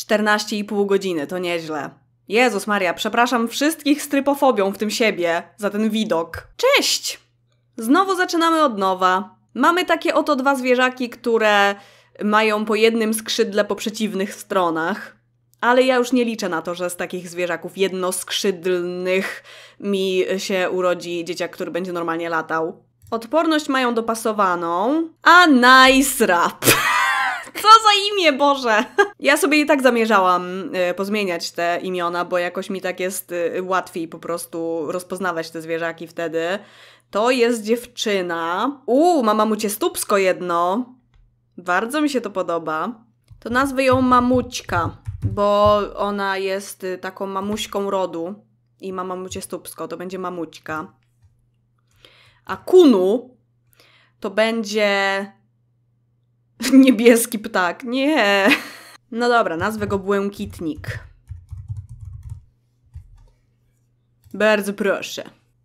14,5 godziny, to nieźle. Jezus Maria, przepraszam wszystkich z trypofobią, w tym siebie, za ten widok. Cześć! Znowu zaczynamy od nowa. Mamy takie oto dwa zwierzaki, które mają po jednym skrzydle po przeciwnych stronach. Ale ja już nie liczę na to, że z takich zwierzaków jednoskrzydlnych mi się urodzi dzieciak, który będzie normalnie latał. Odporność mają dopasowaną, a nice rap. Co za imię, Boże! Ja sobie i tak zamierzałam y, pozmieniać te imiona, bo jakoś mi tak jest y, łatwiej po prostu rozpoznawać te zwierzaki wtedy. To jest dziewczyna. Uuu, ma mamucie stópsko jedno. Bardzo mi się to podoba. To nazwę ją Mamućka, bo ona jest y, taką mamuśką rodu i ma mamucie stópsko, to będzie Mamućka. A Kunu to będzie Niebieski ptak, nie. No dobra, nazwę go błękitnik. Bardzo proszę.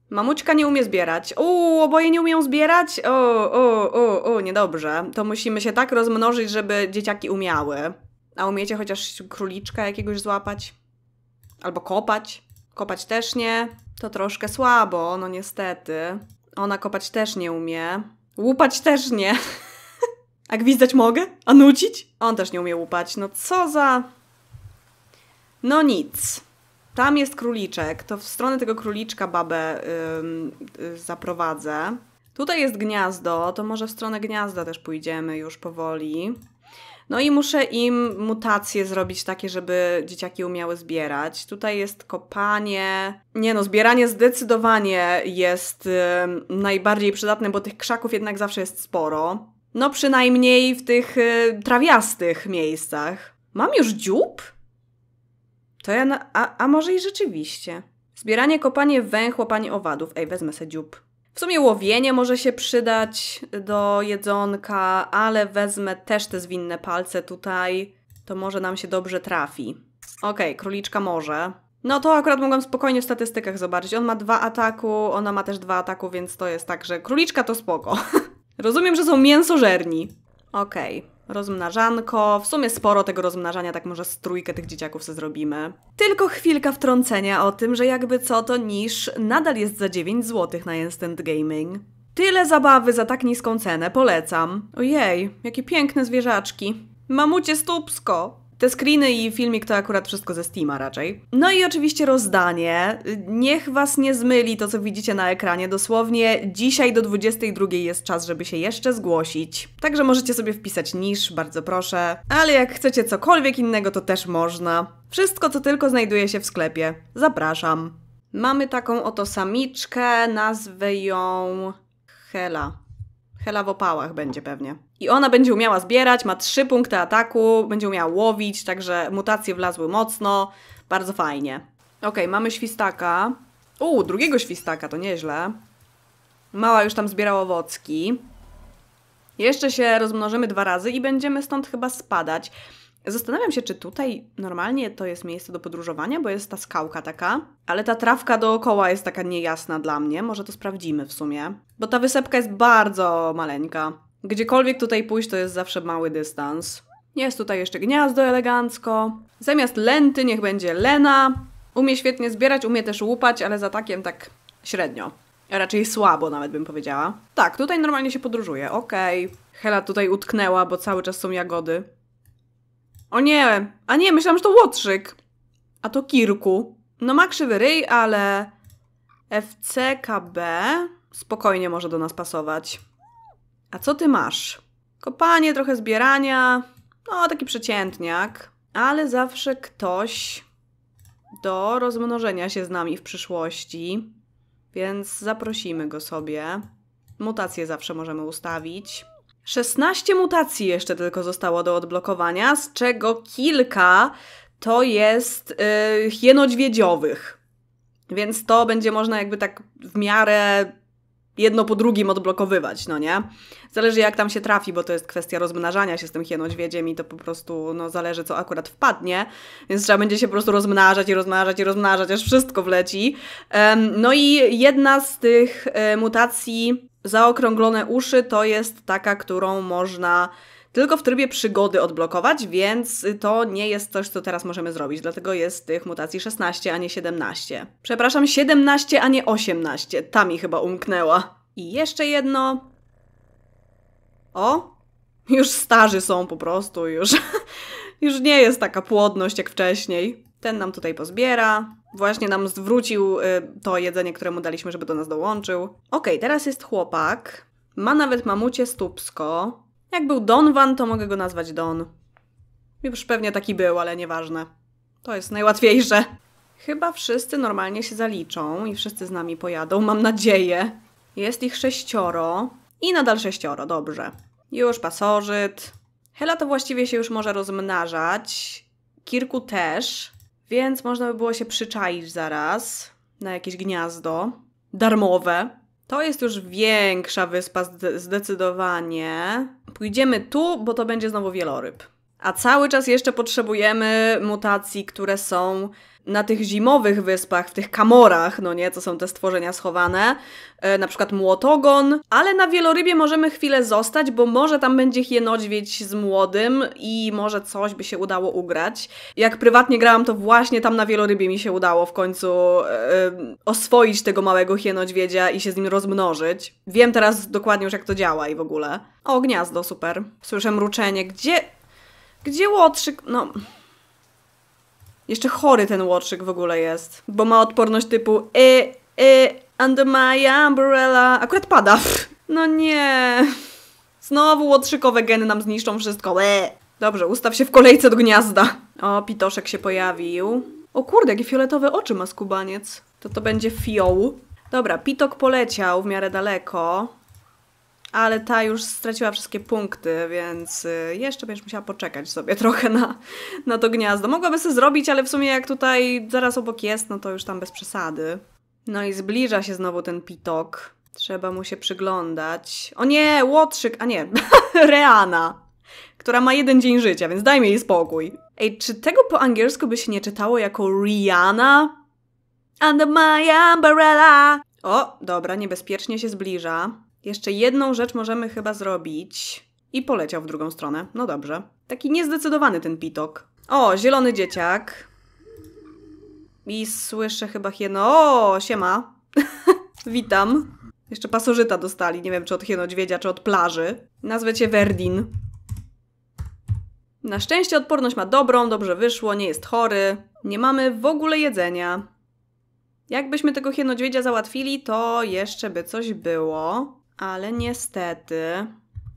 Mamućka nie umie zbierać. O, oboje nie umieją zbierać? O, o, o, o, niedobrze. To musimy się tak rozmnożyć, żeby dzieciaki umiały. A umiecie chociaż króliczka jakiegoś złapać? Albo kopać? Kopać też nie. To troszkę słabo, no niestety. Ona kopać też nie umie. Łupać też nie. A gwizdać mogę? A nucić? On też nie umie łupać. No co za... No nic. Tam jest króliczek. To w stronę tego króliczka babę yy, yy, zaprowadzę. Tutaj jest gniazdo. To może w stronę gniazda też pójdziemy już powoli. No i muszę im mutacje zrobić takie, żeby dzieciaki umiały zbierać. Tutaj jest kopanie. Nie no, zbieranie zdecydowanie jest yy, najbardziej przydatne, bo tych krzaków jednak zawsze jest sporo. No przynajmniej w tych y, trawiastych miejscach. Mam już dziób? To ja. Na... A, a może i rzeczywiście. Zbieranie, kopanie węch, łapanie owadów. Ej, wezmę sobie dziób. W sumie łowienie może się przydać do jedzonka, ale wezmę też te zwinne palce tutaj. To może nam się dobrze trafi. Okej, okay, króliczka może. No to akurat mogłam spokojnie w statystykach zobaczyć. On ma dwa ataku, ona ma też dwa ataku, więc to jest tak, że króliczka to spoko. Rozumiem, że są mięsożerni. Okej. Okay. Rozmnażanko. W sumie sporo tego rozmnażania, tak może z trójkę tych dzieciaków sobie zrobimy. Tylko chwilka wtrącenia o tym, że jakby co to niż nadal jest za 9 zł na Instant Gaming. Tyle zabawy za tak niską cenę, polecam. Ojej, jakie piękne zwierzaczki. Mamucie stupsko. Te screeny i filmik to akurat wszystko ze Steama raczej. No i oczywiście rozdanie. Niech was nie zmyli to, co widzicie na ekranie. Dosłownie dzisiaj do 22 jest czas, żeby się jeszcze zgłosić. Także możecie sobie wpisać niż, bardzo proszę. Ale jak chcecie cokolwiek innego, to też można. Wszystko, co tylko znajduje się w sklepie. Zapraszam. Mamy taką oto samiczkę, nazwę ją Hela. Hela w opałach będzie pewnie. I ona będzie umiała zbierać, ma trzy punkty ataku, będzie umiała łowić, także mutacje wlazły mocno. Bardzo fajnie. Ok, mamy świstaka. U, drugiego świstaka, to nieźle. Mała już tam zbiera owocki. Jeszcze się rozmnożymy dwa razy i będziemy stąd chyba spadać. Zastanawiam się, czy tutaj normalnie to jest miejsce do podróżowania, bo jest ta skałka taka, ale ta trawka dookoła jest taka niejasna dla mnie. Może to sprawdzimy w sumie, bo ta wysepka jest bardzo maleńka. Gdziekolwiek tutaj pójść, to jest zawsze mały dystans. Jest tutaj jeszcze gniazdo elegancko. Zamiast lenty niech będzie lena. Umie świetnie zbierać, umie też łupać, ale za takiem tak średnio. Raczej słabo nawet bym powiedziała. Tak, tutaj normalnie się podróżuje, okej. Okay. Hela tutaj utknęła, bo cały czas są jagody. O nie! A nie, myślałam, że to łotrzyk. A to kirku. No ma krzywy ryj, ale... FCKB spokojnie może do nas pasować. A co ty masz? Kopanie, trochę zbierania, no taki przeciętniak, ale zawsze ktoś do rozmnożenia się z nami w przyszłości, więc zaprosimy go sobie. Mutacje zawsze możemy ustawić. 16 mutacji jeszcze tylko zostało do odblokowania, z czego kilka to jest yy, hienodźwiedziowych. Więc to będzie można jakby tak w miarę jedno po drugim odblokowywać, no nie? Zależy jak tam się trafi, bo to jest kwestia rozmnażania się z tym hienodźwiedziem i to po prostu no, zależy co akurat wpadnie, więc trzeba będzie się po prostu rozmnażać i rozmnażać i rozmnażać, aż wszystko wleci. no i jedna z tych e, mutacji zaokrąglone uszy to jest taka, którą można tylko w trybie przygody odblokować, więc to nie jest coś, co teraz możemy zrobić. Dlatego jest tych mutacji 16, a nie 17. Przepraszam, 17, a nie 18. Ta mi chyba umknęła. I jeszcze jedno. O! Już starzy są po prostu, już, już nie jest taka płodność jak wcześniej. Ten nam tutaj pozbiera. Właśnie nam zwrócił y, to jedzenie, które mu daliśmy, żeby do nas dołączył. Okej, okay, teraz jest chłopak. Ma nawet mamucie stópsko. Jak był Donwan, to mogę go nazwać Don. Już pewnie taki był, ale nieważne. To jest najłatwiejsze. Chyba wszyscy normalnie się zaliczą i wszyscy z nami pojadą, mam nadzieję. Jest ich sześcioro. I nadal sześcioro, dobrze. Już pasożyt. Hela to właściwie się już może rozmnażać. Kirku też. Więc można by było się przyczaić zaraz na jakieś gniazdo. Darmowe. To jest już większa wyspa zdecydowanie. Pójdziemy tu, bo to będzie znowu wieloryb. A cały czas jeszcze potrzebujemy mutacji, które są na tych zimowych wyspach, w tych kamorach, no nie, co są te stworzenia schowane, e, na przykład młotogon, ale na wielorybie możemy chwilę zostać, bo może tam będzie hienodźwiedź z młodym i może coś by się udało ugrać. Jak prywatnie grałam, to właśnie tam na wielorybie mi się udało w końcu e, e oswoić tego małego hienodźwiedzia i się z nim rozmnożyć. Wiem teraz dokładnie już jak to działa i w ogóle. O, gniazdo, super. Słyszę mruczenie. Gdzie... Gdzie łotrzyk? No... Jeszcze chory ten łotrzyk w ogóle jest, bo ma odporność typu e, e, under my umbrella. Akurat pada. No nie. Znowu łotrzykowe geny nam zniszczą wszystko. E. Dobrze, ustaw się w kolejce do gniazda. O, pitoszek się pojawił. O kurde, jakie fioletowe oczy ma skubaniec. To to będzie fioł. Dobra, pitok poleciał w miarę daleko ale ta już straciła wszystkie punkty, więc y, jeszcze będziesz musiała poczekać sobie trochę na, na to gniazdo. Mogłaby sobie zrobić, ale w sumie jak tutaj zaraz obok jest, no to już tam bez przesady. No i zbliża się znowu ten pitok. Trzeba mu się przyglądać. O nie, Łotrzyk, a nie, Reana, która ma jeden dzień życia, więc dajmy jej spokój. Ej, czy tego po angielsku by się nie czytało jako Rihanna? Under my umbrella. O, dobra, niebezpiecznie się zbliża. Jeszcze jedną rzecz możemy chyba zrobić. I poleciał w drugą stronę. No dobrze. Taki niezdecydowany ten pitok. O, zielony dzieciak. I słyszę chyba hieno. O, siema. Witam. Jeszcze pasożyta dostali. Nie wiem, czy od hienodźwiedzia, czy od plaży. Nazwę cię Verdin. Na szczęście odporność ma dobrą, dobrze wyszło, nie jest chory. Nie mamy w ogóle jedzenia. Jakbyśmy tego hienodźwiedzia załatwili, to jeszcze by coś było. Ale niestety...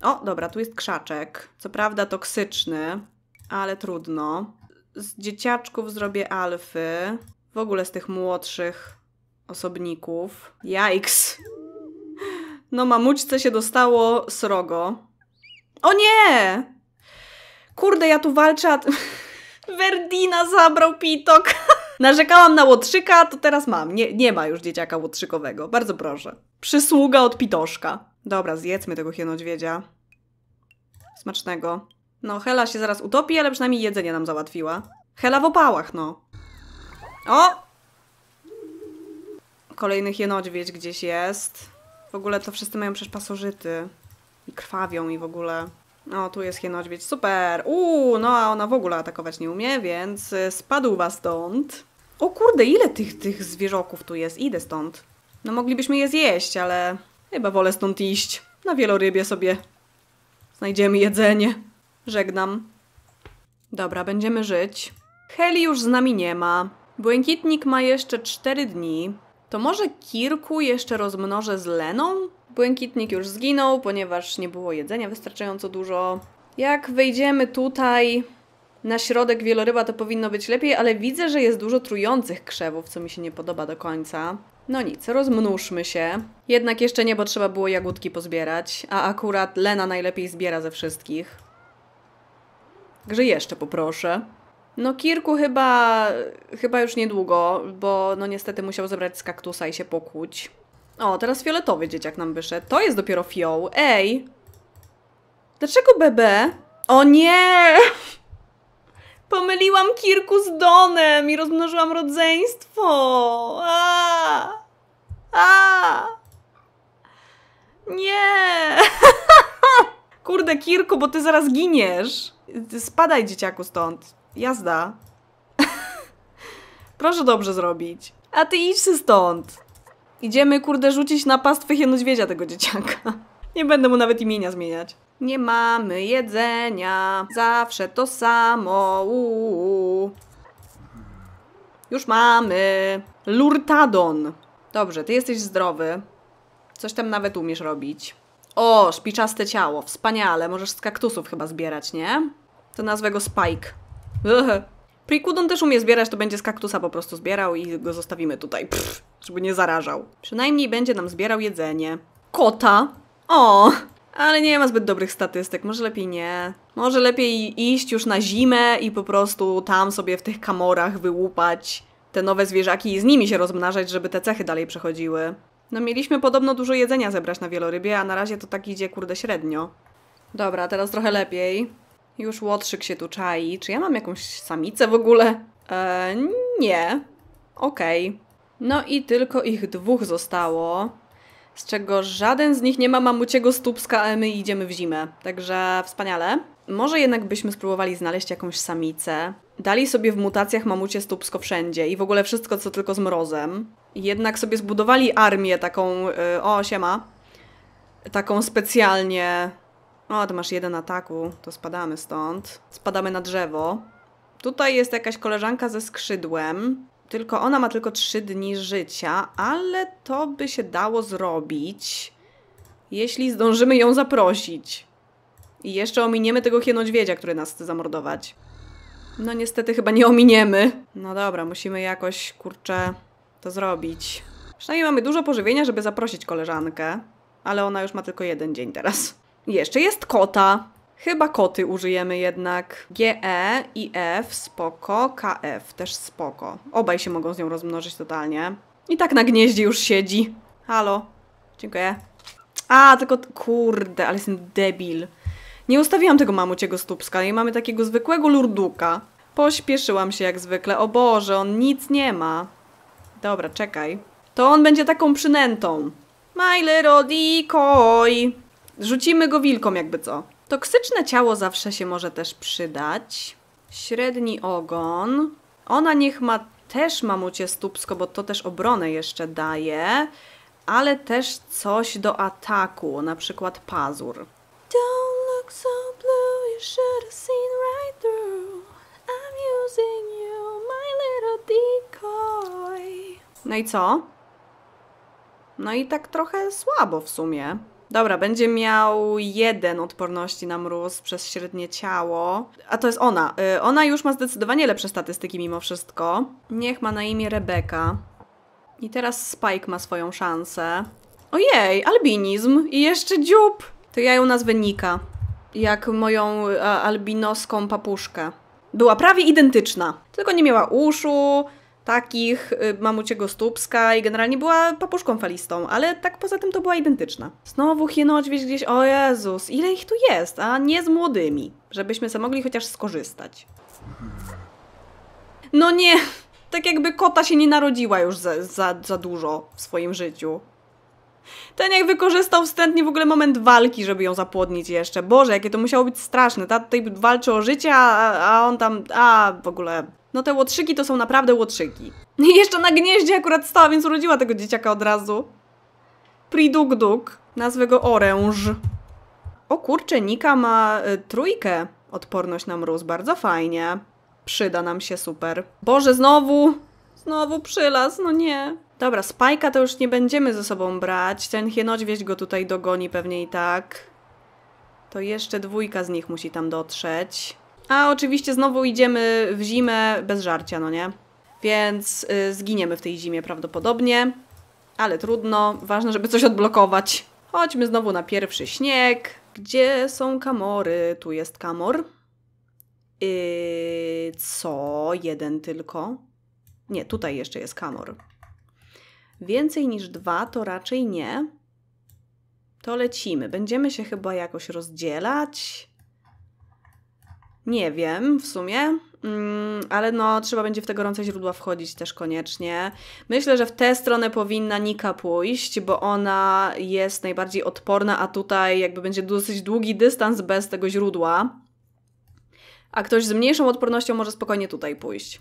O, dobra, tu jest krzaczek. Co prawda toksyczny, ale trudno. Z dzieciaczków zrobię alfy. W ogóle z tych młodszych osobników. Jajks! No mamućce się dostało srogo. O nie! Kurde, ja tu walczę, a... Verdina zabrał pitok! Narzekałam na łotrzyka, to teraz mam. Nie, nie ma już dzieciaka łotrzykowego. Bardzo proszę. Przysługa od pitoszka. Dobra, zjedzmy tego hienodźwiedzia. Smacznego. No, Hela się zaraz utopi, ale przynajmniej jedzenie nam załatwiła. Hela w opałach, no. O! Kolejny hienodźwiedź gdzieś jest. W ogóle to wszyscy mają przecież pasożyty. I krwawią i w ogóle... O, tu jest hienodźwiedź, super! Uuu, no a ona w ogóle atakować nie umie, więc y, spadł was stąd. O kurde, ile tych, tych zwierzoków tu jest? Idę stąd. No moglibyśmy je zjeść, ale chyba wolę stąd iść. Na wielorybie sobie znajdziemy jedzenie. Żegnam. Dobra, będziemy żyć. Heli już z nami nie ma. Błękitnik ma jeszcze 4 dni. To może Kirku jeszcze rozmnożę z Leną? Błękitnik już zginął, ponieważ nie było jedzenia wystarczająco dużo. Jak wejdziemy tutaj na środek wieloryba, to powinno być lepiej, ale widzę, że jest dużo trujących krzewów, co mi się nie podoba do końca. No nic, rozmnóżmy się. Jednak jeszcze nie, bo trzeba było jagódki pozbierać, a akurat Lena najlepiej zbiera ze wszystkich. Także jeszcze poproszę. No Kirku chyba, chyba już niedługo, bo no niestety musiał zebrać z kaktusa i się pokłóć. O, teraz fioletowy dzieciak nam wyszedł. To jest dopiero fioł. Ej! Dlaczego BB? O nie! Pomyliłam Kirku z Donem i rozmnożyłam rodzeństwo! Aaaa! A! Nie! Kurde, Kirku, bo ty zaraz giniesz. Spadaj, dzieciaku, stąd. Jazda. Proszę dobrze zrobić. A ty idź stąd. Idziemy, kurde, rzucić na pastwę niedźwiedzia tego dzieciaka. Nie będę mu nawet imienia zmieniać. Nie mamy jedzenia, zawsze to samo. Uuu. Już mamy. Lurtadon. Dobrze, ty jesteś zdrowy. Coś tam nawet umiesz robić. O, szpiczaste ciało, wspaniale. Możesz z kaktusów chyba zbierać, nie? To nazwę go Spike. Ugh. Prikudon też umie zbierać, to będzie z kaktusa po prostu zbierał i go zostawimy tutaj, Pff, żeby nie zarażał. Przynajmniej będzie nam zbierał jedzenie. Kota? O, ale nie ma zbyt dobrych statystyk, może lepiej nie. Może lepiej iść już na zimę i po prostu tam sobie w tych kamorach wyłupać te nowe zwierzaki i z nimi się rozmnażać, żeby te cechy dalej przechodziły. No mieliśmy podobno dużo jedzenia zebrać na wielorybie, a na razie to tak idzie kurde średnio. Dobra, teraz trochę lepiej. Już łotrzyk się tu czai. Czy ja mam jakąś samicę w ogóle? Eee, nie. Okej. Okay. No i tylko ich dwóch zostało, z czego żaden z nich nie ma mamuciego stópska, a my idziemy w zimę. Także wspaniale. Może jednak byśmy spróbowali znaleźć jakąś samicę. Dali sobie w mutacjach mamucie stópsko wszędzie i w ogóle wszystko, co tylko z mrozem. Jednak sobie zbudowali armię taką, yy, o siema, taką specjalnie... O, to masz jeden ataku, to spadamy stąd. Spadamy na drzewo. Tutaj jest jakaś koleżanka ze skrzydłem, tylko ona ma tylko 3 dni życia, ale to by się dało zrobić, jeśli zdążymy ją zaprosić. I jeszcze ominiemy tego hienodźwiedzia, który nas chce zamordować. No niestety chyba nie ominiemy. No dobra, musimy jakoś, kurczę, to zrobić. Przynajmniej mamy dużo pożywienia, żeby zaprosić koleżankę. Ale ona już ma tylko jeden dzień teraz. Jeszcze jest kota. Chyba koty użyjemy jednak. GE, F, spoko, KF też spoko. Obaj się mogą z nią rozmnożyć totalnie. I tak na gnieździe już siedzi. Halo. Dziękuję. A, tylko... Kurde, ale jestem debil. Nie ustawiłam tego mamuciego stópska i mamy takiego zwykłego lurduka. Pośpieszyłam się jak zwykle. O Boże, on nic nie ma. Dobra, czekaj. To on będzie taką przynętą. My little decoy. Rzucimy go wilkom jakby co. Toksyczne ciało zawsze się może też przydać. Średni ogon. Ona niech ma też mamucie stópsko, bo to też obronę jeszcze daje. Ale też coś do ataku, na przykład pazur. Don't so blue, you should have seen right through. I'm using you, my little decoy. No i co? No i tak trochę słabo w sumie. Dobra, będzie miał jeden odporności na mróz przez średnie ciało. A to jest ona. Y, ona już ma zdecydowanie lepsze statystyki mimo wszystko. Niech ma na imię Rebeka. I teraz Spike ma swoją szansę. Ojej, albinizm i jeszcze dziób! To ja ją nazwę Nika jak moją e, albinoską papuszkę. Była prawie identyczna, tylko nie miała uszu, takich, e, mamuciego stópska i generalnie była papuszką falistą, ale tak poza tym to była identyczna. Znowu hienodźwiedź gdzieś, o Jezus, ile ich tu jest, a nie z młodymi, żebyśmy sobie mogli chociaż skorzystać. No nie, tak jakby kota się nie narodziła już za, za, za dużo w swoim życiu. Ten jak wykorzystał wstrętnie w ogóle moment walki, żeby ją zapłodnić jeszcze. Boże, jakie to musiało być straszne. Ta tutaj walczy o życie, a, a on tam... A, w ogóle... No te łotrzyki to są naprawdę łotrzyki. I jeszcze na gnieździe akurat stała, więc urodziła tego dzieciaka od razu. Priduk-duk. Nazwę go Oręż. O kurczę, Nika ma y, trójkę. Odporność na mróz, bardzo fajnie. Przyda nam się super. Boże, znowu! Znowu przylas, no nie. Dobra, Spajka to już nie będziemy ze sobą brać. Ten niedźwiedź go tutaj dogoni pewnie i tak. To jeszcze dwójka z nich musi tam dotrzeć. A oczywiście znowu idziemy w zimę bez żarcia, no nie? Więc y, zginiemy w tej zimie prawdopodobnie. Ale trudno, ważne, żeby coś odblokować. Chodźmy znowu na pierwszy śnieg. Gdzie są kamory? Tu jest kamor. Yy, co? Jeden tylko? Nie, tutaj jeszcze jest kamor. Więcej niż dwa to raczej nie. To lecimy. Będziemy się chyba jakoś rozdzielać. Nie wiem w sumie, mm, ale no trzeba będzie w te gorące źródła wchodzić też koniecznie. Myślę, że w tę stronę powinna Nika pójść, bo ona jest najbardziej odporna, a tutaj jakby będzie dosyć długi dystans bez tego źródła. A ktoś z mniejszą odpornością może spokojnie tutaj pójść.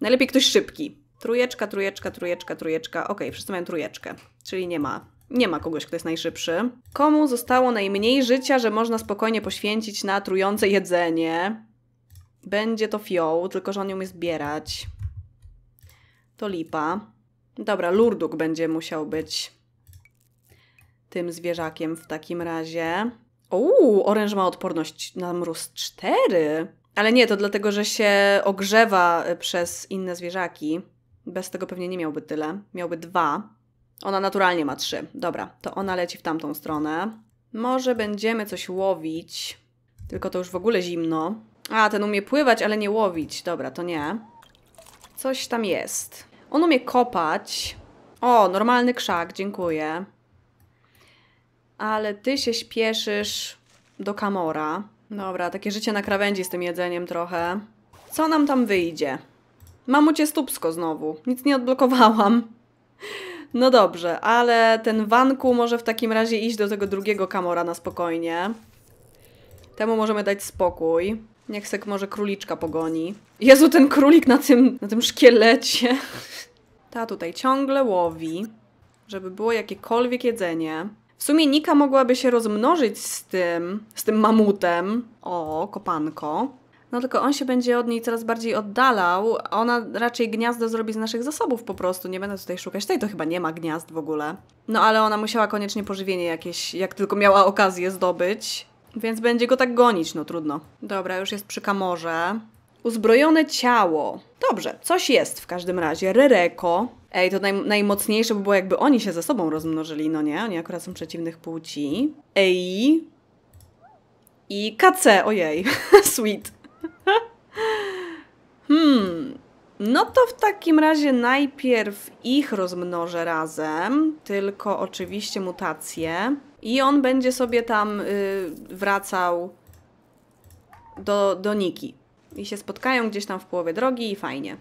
Najlepiej ktoś szybki. Trujeczka, trujeczka, trujeczka, trujeczka. Ok, wszyscy mają trujeczkę, czyli nie ma. Nie ma kogoś, kto jest najszybszy. Komu zostało najmniej życia, że można spokojnie poświęcić na trujące jedzenie? Będzie to fioł, tylko że on nie umie zbierać. To lipa. Dobra, lurduk będzie musiał być tym zwierzakiem w takim razie. Uuu, oręż ma odporność na mróz 4. Ale nie, to dlatego, że się ogrzewa przez inne zwierzaki. Bez tego pewnie nie miałby tyle. Miałby dwa. Ona naturalnie ma trzy. Dobra, to ona leci w tamtą stronę. Może będziemy coś łowić. Tylko to już w ogóle zimno. A, ten umie pływać, ale nie łowić. Dobra, to nie. Coś tam jest. On umie kopać. O, normalny krzak, dziękuję. Ale ty się śpieszysz do kamora. Dobra, takie życie na krawędzi z tym jedzeniem trochę. Co nam tam wyjdzie? Mamo cię stupsko znowu. Nic nie odblokowałam. No dobrze, ale ten Wanku może w takim razie iść do tego drugiego Kamora na spokojnie. Temu możemy dać spokój. Niech sek może króliczka pogoni. Jezu, ten królik na tym, na tym szkielecie. Ta tutaj ciągle łowi, żeby było jakiekolwiek jedzenie. W sumie Nika mogłaby się rozmnożyć z tym, z tym mamutem. O, kopanko. No tylko on się będzie od niej coraz bardziej oddalał. Ona raczej gniazdo zrobi z naszych zasobów po prostu. Nie będę tutaj szukać. Tej to chyba nie ma gniazd w ogóle. No ale ona musiała koniecznie pożywienie jakieś, jak tylko miała okazję zdobyć. Więc będzie go tak gonić, no trudno. Dobra, już jest przy kamorze. Uzbrojone ciało. Dobrze, coś jest w każdym razie. Rereko. Ej, to naj, najmocniejsze by było, jakby oni się ze sobą rozmnożyli, no nie? Oni akurat są przeciwnych płci. Ej. I KC, ojej, sweet hmm. No to w takim razie najpierw ich rozmnożę razem, tylko oczywiście mutacje. I on będzie sobie tam y, wracał do, do Niki. I się spotkają gdzieś tam w połowie drogi i fajnie.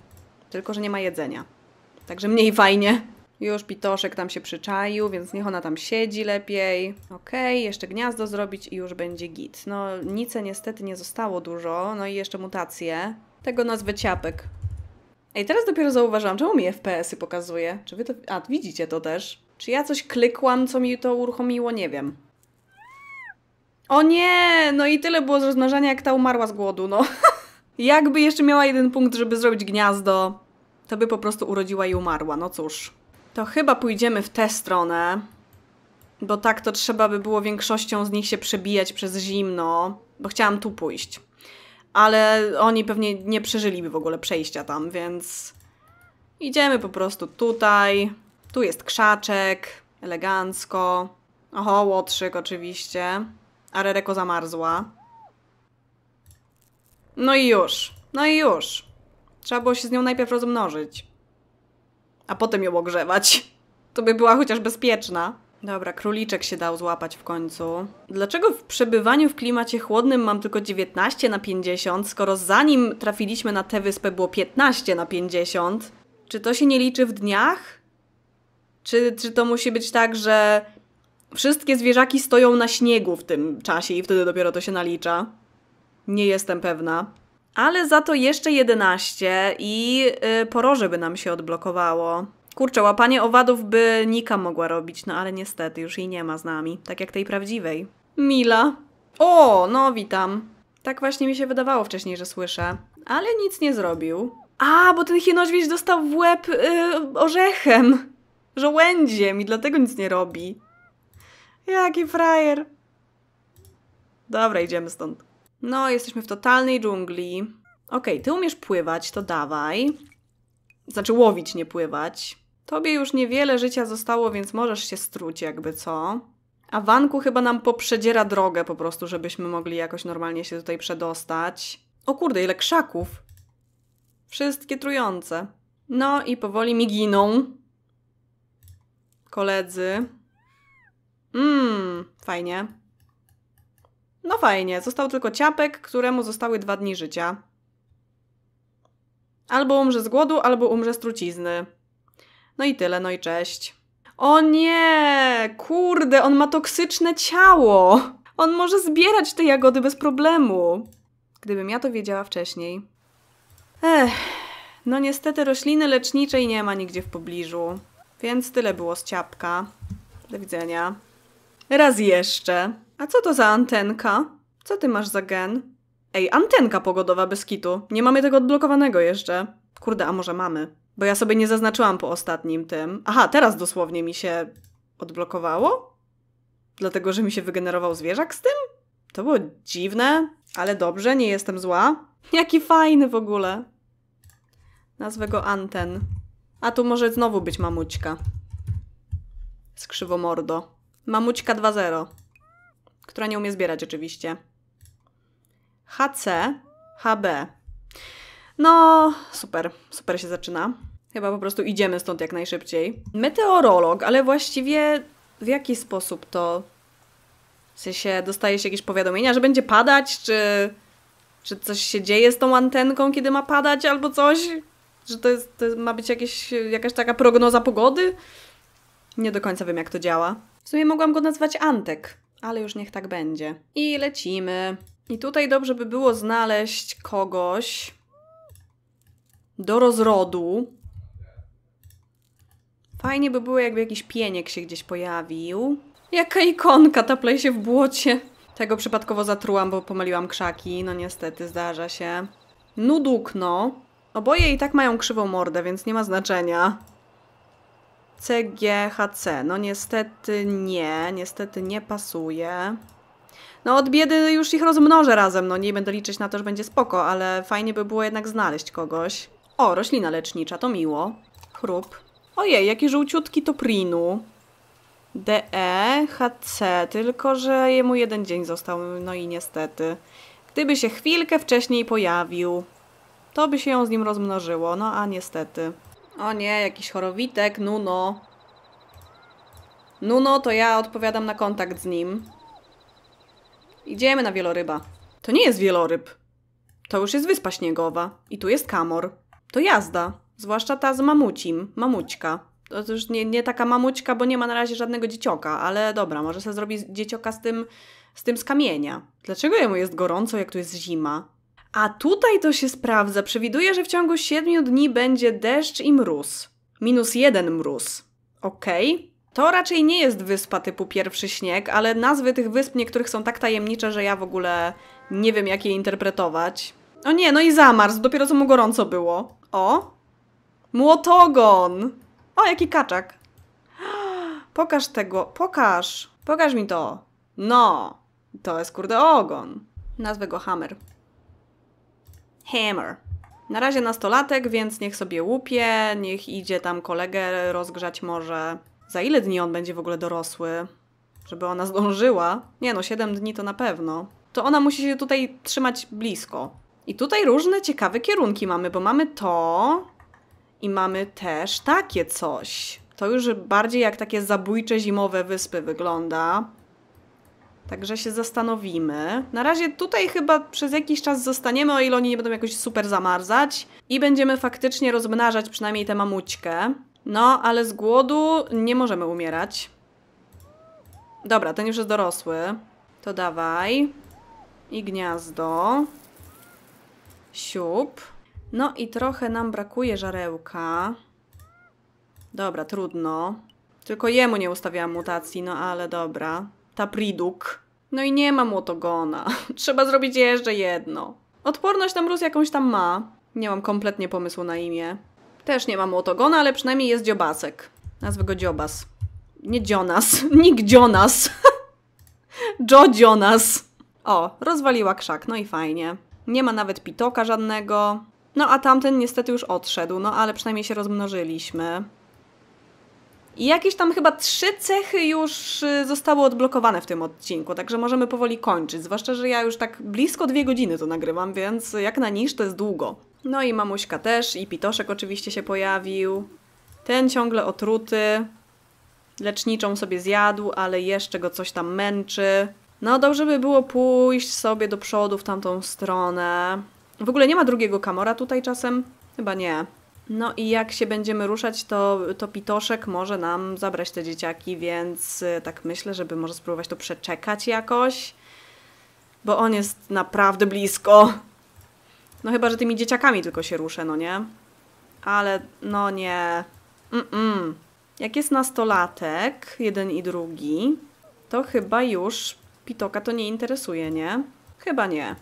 Tylko, że nie ma jedzenia. Także mniej fajnie. Już bitoszek tam się przyczaił, więc niech ona tam siedzi lepiej. Okej, okay, jeszcze gniazdo zrobić i już będzie git. No, nice niestety nie zostało dużo, no i jeszcze mutacje. Tego nazwę ciapek. Ej, teraz dopiero zauważyłam, czemu mi FPS-y pokazuje. Czy wy to... A, widzicie to też. Czy ja coś klikłam, co mi to uruchomiło? Nie wiem. O nie! No i tyle było z rozmnażania, jak ta umarła z głodu, no. Jakby jeszcze miała jeden punkt, żeby zrobić gniazdo, to by po prostu urodziła i umarła, no cóż. To chyba pójdziemy w tę stronę, bo tak to trzeba by było większością z nich się przebijać przez zimno, bo chciałam tu pójść. Ale oni pewnie nie przeżyliby w ogóle przejścia tam, więc idziemy po prostu tutaj. Tu jest krzaczek, elegancko. Oho, łotrzyk oczywiście. A Rereko zamarzła. No i już. No i już. Trzeba było się z nią najpierw rozmnożyć a potem ją ogrzewać. To by była chociaż bezpieczna. Dobra, króliczek się dał złapać w końcu. Dlaczego w przebywaniu w klimacie chłodnym mam tylko 19 na 50, skoro zanim trafiliśmy na tę wyspę było 15 na 50? Czy to się nie liczy w dniach? Czy, czy to musi być tak, że wszystkie zwierzaki stoją na śniegu w tym czasie i wtedy dopiero to się nalicza? Nie jestem pewna ale za to jeszcze 11 i yy, poroże by nam się odblokowało. Kurczę, łapanie owadów by Nika mogła robić, no ale niestety już jej nie ma z nami, tak jak tej prawdziwej. Mila. O, no witam. Tak właśnie mi się wydawało wcześniej, że słyszę. Ale nic nie zrobił. A, bo ten niedźwiedź dostał w łeb yy, orzechem, żołędziem i dlatego nic nie robi. Jaki frajer. Dobra, idziemy stąd. No, jesteśmy w totalnej dżungli. Okej, okay, ty umiesz pływać, to dawaj. Znaczy łowić, nie pływać. Tobie już niewiele życia zostało, więc możesz się struć jakby co. A Wanku chyba nam poprzedziera drogę po prostu, żebyśmy mogli jakoś normalnie się tutaj przedostać. O kurde, ile krzaków! Wszystkie trujące. No i powoli mi giną. Koledzy. Mmm, fajnie. No fajnie, został tylko ciapek, któremu zostały dwa dni życia. Albo umrze z głodu, albo umrze z trucizny. No i tyle, no i cześć. O nie! Kurde, on ma toksyczne ciało! On może zbierać te jagody bez problemu. Gdybym ja to wiedziała wcześniej. Ech, no niestety rośliny leczniczej nie ma nigdzie w pobliżu. Więc tyle było z ciapka. Do widzenia. Raz jeszcze. A co to za antenka? Co ty masz za gen? Ej, antenka pogodowa bez kitu. Nie mamy tego odblokowanego jeszcze. Kurde, a może mamy? Bo ja sobie nie zaznaczyłam po ostatnim tym. Aha, teraz dosłownie mi się odblokowało? Dlatego, że mi się wygenerował zwierzak z tym? To było dziwne, ale dobrze, nie jestem zła. Jaki fajny w ogóle. Nazwę go Anten. A tu może znowu być mamućka. Skrzywomordo. Mamućka 2.0 która nie umie zbierać oczywiście. HC, HB. No, super, super się zaczyna. Chyba po prostu idziemy stąd jak najszybciej. Meteorolog, ale właściwie w jaki sposób to. W sensie dostaje się jakieś powiadomienia, że będzie padać, czy, czy coś się dzieje z tą antenką, kiedy ma padać, albo coś? Że to, jest, to ma być jakieś, jakaś taka prognoza pogody? Nie do końca wiem, jak to działa. W sumie mogłam go nazwać Antek ale już niech tak będzie. I lecimy. I tutaj dobrze by było znaleźć kogoś do rozrodu. Fajnie by było, jakby jakiś pieniek się gdzieś pojawił. Jaka ikonka ta play się w błocie. Tego przypadkowo zatrułam, bo pomyliłam krzaki. No niestety, zdarza się. Nudukno. Oboje i tak mają krzywą mordę, więc nie ma znaczenia. CGHC. No niestety nie, niestety nie pasuje. No od biedy już ich rozmnożę razem, no nie będę liczyć na to, że będzie spoko, ale fajnie by było jednak znaleźć kogoś. O, roślina lecznicza, to miło. Chrup. Ojej, jaki żółciutki to DEHC, tylko że jemu jeden dzień został, no i niestety. Gdyby się chwilkę wcześniej pojawił, to by się ją z nim rozmnożyło, no a niestety. O nie, jakiś chorowitek, Nuno. Nuno, to ja odpowiadam na kontakt z nim. Idziemy na wieloryba. To nie jest wieloryb. To już jest Wyspa Śniegowa. I tu jest Kamor. To jazda. Zwłaszcza ta z mamucim. Mamućka. To już nie, nie taka mamućka, bo nie ma na razie żadnego dziecioka. Ale dobra, może sobie zrobić dziecioka z tym, z tym z kamienia. Dlaczego jemu jest gorąco, jak tu jest zima? A tutaj to się sprawdza. Przewiduję, że w ciągu 7 dni będzie deszcz i mróz. Minus jeden mróz. Okej. Okay. To raczej nie jest wyspa typu pierwszy śnieg, ale nazwy tych wysp niektórych są tak tajemnicze, że ja w ogóle nie wiem, jak je interpretować. O nie, no i zamarzł, dopiero co mu gorąco było. O! Młotogon! O, jaki kaczak. Pokaż tego, pokaż. Pokaż mi to. No, to jest kurde ogon. Nazwę go Hammer. Hammer. Na razie nastolatek, więc niech sobie łupie, niech idzie tam kolegę rozgrzać może. Za ile dni on będzie w ogóle dorosły? Żeby ona zdążyła? Nie no, 7 dni to na pewno. To ona musi się tutaj trzymać blisko. I tutaj różne ciekawe kierunki mamy, bo mamy to i mamy też takie coś. To już bardziej jak takie zabójcze zimowe wyspy wygląda. Także się zastanowimy. Na razie tutaj chyba przez jakiś czas zostaniemy, o ile oni nie będą jakoś super zamarzać. I będziemy faktycznie rozmnażać przynajmniej tę mamućkę. No, ale z głodu nie możemy umierać. Dobra, ten już jest dorosły. To dawaj. I gniazdo. Siup. No i trochę nam brakuje żarełka. Dobra, trudno. Tylko jemu nie ustawiałam mutacji, no ale dobra. Tapriduk. No i nie ma młotogona. Trzeba zrobić jeszcze jedno. Odporność na mróz jakąś tam ma. Nie mam kompletnie pomysłu na imię. Też nie ma młotogona, ale przynajmniej jest dziobasek. Nazwę go dziobas. Nie dzionas. Nick dzionas. Joe dzionas. O, rozwaliła krzak, no i fajnie. Nie ma nawet pitoka żadnego. No a tamten niestety już odszedł, no ale przynajmniej się rozmnożyliśmy. I jakieś tam chyba trzy cechy już y, zostały odblokowane w tym odcinku, także możemy powoli kończyć. Zwłaszcza, że ja już tak blisko dwie godziny to nagrywam, więc jak na niż to jest długo. No i mamuśka też, i Pitoszek oczywiście się pojawił. Ten ciągle otruty. Leczniczą sobie zjadł, ale jeszcze go coś tam męczy. No dobrze by było pójść sobie do przodu w tamtą stronę. W ogóle nie ma drugiego kamora tutaj czasem? Chyba nie. No i jak się będziemy ruszać, to, to Pitoszek może nam zabrać te dzieciaki, więc y, tak myślę, żeby może spróbować to przeczekać jakoś, bo on jest naprawdę blisko. No chyba, że tymi dzieciakami tylko się ruszę, no nie? Ale no nie. Mm -mm. Jak jest nastolatek, jeden i drugi, to chyba już Pitoka to nie interesuje, nie? Chyba nie.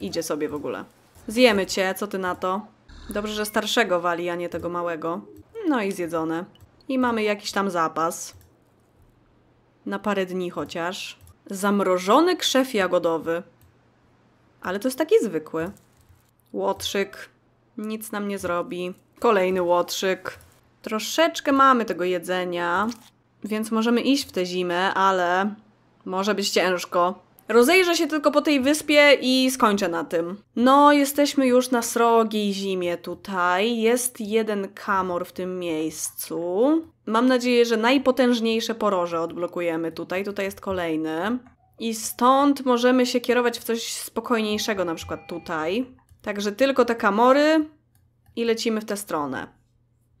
Idzie sobie w ogóle. Zjemy cię, co ty na to? Dobrze, że starszego wali, a nie tego małego. No i zjedzone. I mamy jakiś tam zapas. Na parę dni chociaż. Zamrożony krzew jagodowy. Ale to jest taki zwykły. Łotrzyk. Nic nam nie zrobi. Kolejny łotrzyk. Troszeczkę mamy tego jedzenia, więc możemy iść w tę zimę, ale może być ciężko. Rozejrzę się tylko po tej wyspie i skończę na tym. No, jesteśmy już na srogiej zimie tutaj. Jest jeden kamor w tym miejscu. Mam nadzieję, że najpotężniejsze poroże odblokujemy tutaj. Tutaj jest kolejny. I stąd możemy się kierować w coś spokojniejszego, na przykład tutaj. Także tylko te kamory i lecimy w tę stronę.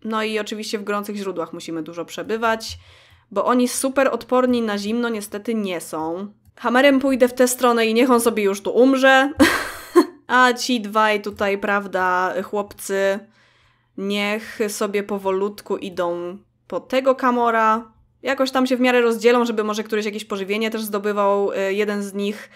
No i oczywiście w gorących źródłach musimy dużo przebywać, bo oni super odporni na zimno niestety nie są. Hamerem pójdę w tę stronę i niech on sobie już tu umrze. A ci dwaj tutaj, prawda, chłopcy, niech sobie powolutku idą po tego kamora. Jakoś tam się w miarę rozdzielą, żeby może któryś jakieś pożywienie też zdobywał y, jeden z nich.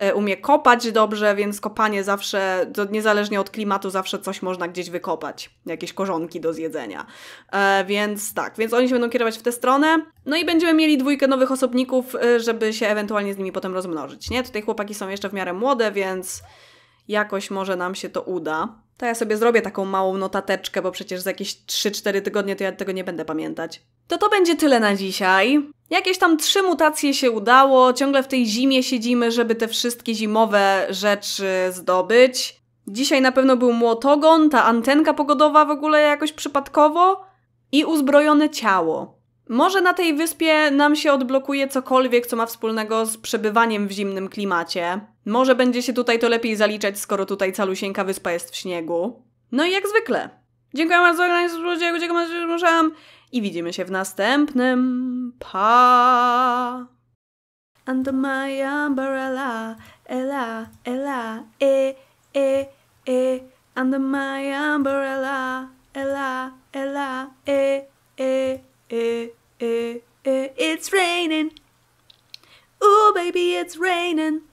E, umie kopać dobrze, więc kopanie zawsze, to niezależnie od klimatu, zawsze coś można gdzieś wykopać. Jakieś korzonki do zjedzenia. E, więc tak, więc oni się będą kierować w tę stronę. No i będziemy mieli dwójkę nowych osobników, e, żeby się ewentualnie z nimi potem rozmnożyć, nie? Tutaj chłopaki są jeszcze w miarę młode, więc jakoś może nam się to uda. To ja sobie zrobię taką małą notateczkę, bo przecież za jakieś 3-4 tygodnie to ja tego nie będę pamiętać. To to będzie tyle na dzisiaj. Jakieś tam trzy mutacje się udało, ciągle w tej zimie siedzimy, żeby te wszystkie zimowe rzeczy zdobyć. Dzisiaj na pewno był młotogon, ta antenka pogodowa w ogóle jakoś przypadkowo i uzbrojone ciało. Może na tej wyspie nam się odblokuje cokolwiek, co ma wspólnego z przebywaniem w zimnym klimacie. Może będzie się tutaj to lepiej zaliczać, skoro tutaj calusieńka wyspa jest w śniegu. No i jak zwykle. Dziękuję bardzo za oglądanie, dziękuję że możałam i widzimy się w następnym. Pa! Under my umbrella, ella, ella, e, e, e. Under my umbrella, ella, ella, e, e. Eh eh, eh, eh, it's raining. Ooh, baby, it's raining.